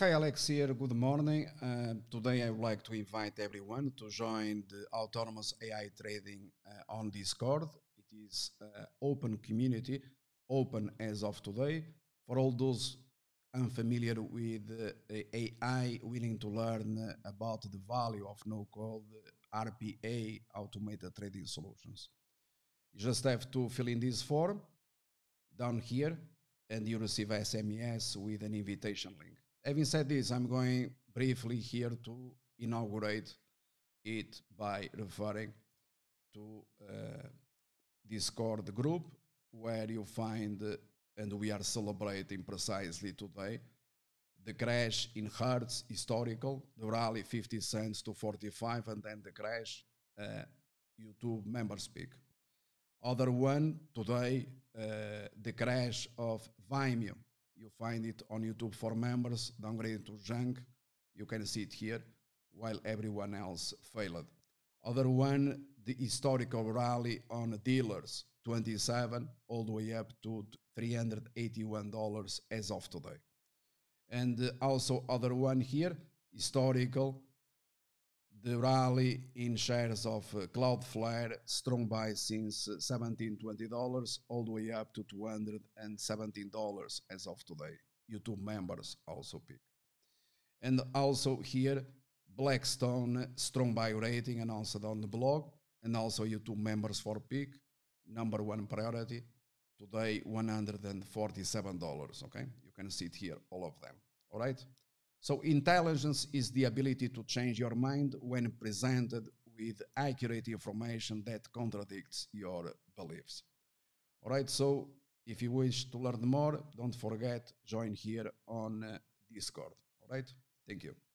Hi Alex here, good morning. Uh, today I would like to invite everyone to join the Autonomous AI Trading uh, on Discord. It is uh, open community, open as of today. For all those unfamiliar with AI, willing to learn about the value of no-code RPA automated trading solutions. You just have to fill in this form down here and you receive SMS with an invitation link having said this, I'm going briefly here to inaugurate it by referring to uh, Discord group where you find, uh, and we are celebrating precisely today, the crash in Hertz historical, the rally 50 cents to 45, and then the crash, uh, YouTube member speak. Other one today, uh, the crash of Vimeo, you find it on YouTube for members, downgraded to junk. You can see it here, while everyone else failed. Other one, the historical rally on dealers, 27 all the way up to $381 as of today. And uh, also other one here, historical the rally in shares of uh, Cloudflare strong buy since uh, 17 dollars all the way up to $217 as of today. YouTube members also pick. And also here, Blackstone strong buy rating announced on the blog, and also YouTube members for pick, number one priority, today $147. Okay, you can see it here, all of them. All right. So intelligence is the ability to change your mind when presented with accurate information that contradicts your beliefs. All right, so if you wish to learn more, don't forget join here on uh, Discord. All right? Thank you.